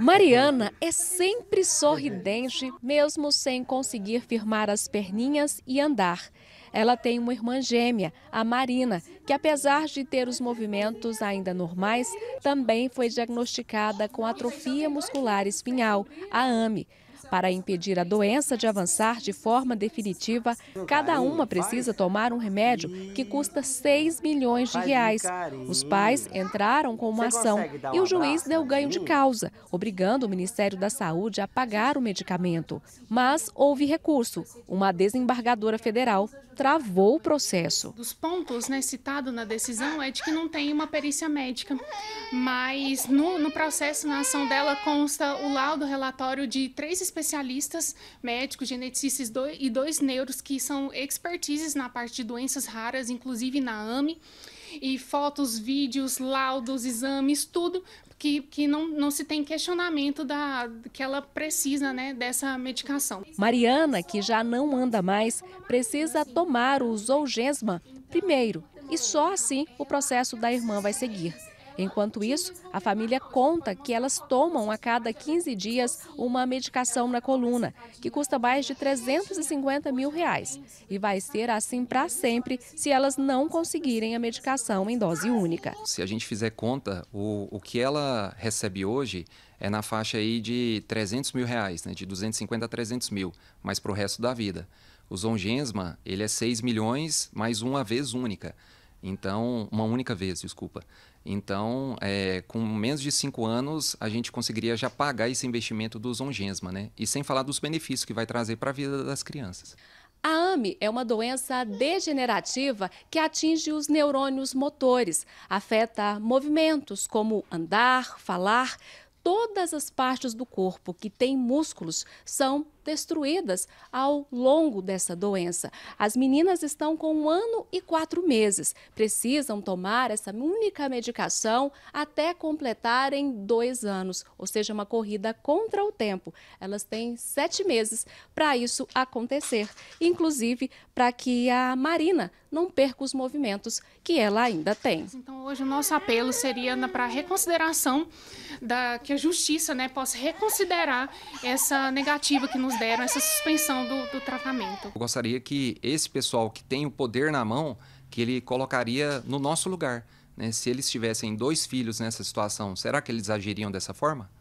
Mariana é sempre sorridente, mesmo sem conseguir firmar as perninhas e andar. Ela tem uma irmã gêmea, a Marina, que apesar de ter os movimentos ainda normais, também foi diagnosticada com atrofia muscular espinhal, a AME. Para impedir a doença de avançar de forma definitiva, cada uma precisa tomar um remédio que custa 6 milhões de reais. Os pais entraram com uma ação e o juiz deu ganho de causa, obrigando o Ministério da Saúde a pagar o medicamento. Mas houve recurso. Uma desembargadora federal travou o processo. Dos pontos né, citados na decisão é de que não tem uma perícia médica, mas no, no processo, na ação dela, consta o laudo relatório de três especialistas especialistas médicos, geneticistas e dois neuros que são expertises na parte de doenças raras, inclusive na AME. E fotos, vídeos, laudos, exames, tudo que, que não, não se tem questionamento da, que ela precisa né, dessa medicação. Mariana, que já não anda mais, precisa tomar o Zolgesma primeiro. E só assim o processo da irmã vai seguir. Enquanto isso, a família conta que elas tomam a cada 15 dias uma medicação na coluna, que custa mais de 350 mil reais. E vai ser assim para sempre se elas não conseguirem a medicação em dose única. Se a gente fizer conta, o, o que ela recebe hoje é na faixa aí de 300 mil reais, né? de 250 a 300 mil, mas para o resto da vida. O Zongensma, ele é 6 milhões mais uma vez única. Então, uma única vez, desculpa. Então, é, com menos de cinco anos, a gente conseguiria já pagar esse investimento dos Zongesma, né? E sem falar dos benefícios que vai trazer para a vida das crianças. A AME é uma doença degenerativa que atinge os neurônios motores, afeta movimentos como andar, falar, todas as partes do corpo que têm músculos são destruídas ao longo dessa doença. As meninas estão com um ano e quatro meses, precisam tomar essa única medicação até completarem dois anos, ou seja, uma corrida contra o tempo. Elas têm sete meses para isso acontecer, inclusive para que a Marina não perca os movimentos que ela ainda tem. Então, hoje o nosso apelo seria para a reconsideração da que a justiça né, possa reconsiderar essa negativa que nos deram, essa suspensão do, do tratamento. Eu gostaria que esse pessoal que tem o poder na mão, que ele colocaria no nosso lugar. Né? Se eles tivessem dois filhos nessa situação, será que eles agiriam dessa forma?